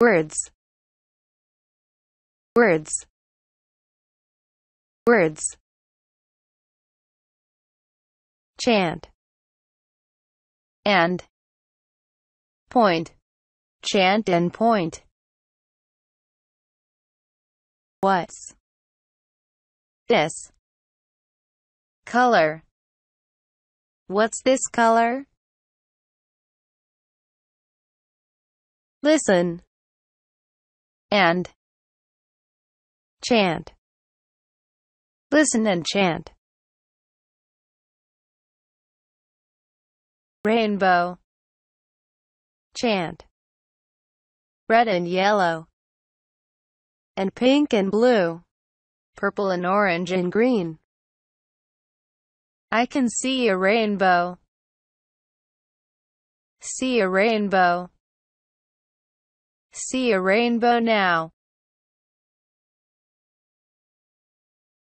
words words words chant and point chant and point what's this color what's this color listen and chant. Listen and chant. Rainbow chant. Red and yellow and pink and blue, purple and orange and green. I can see a rainbow. See a rainbow. See a rainbow now.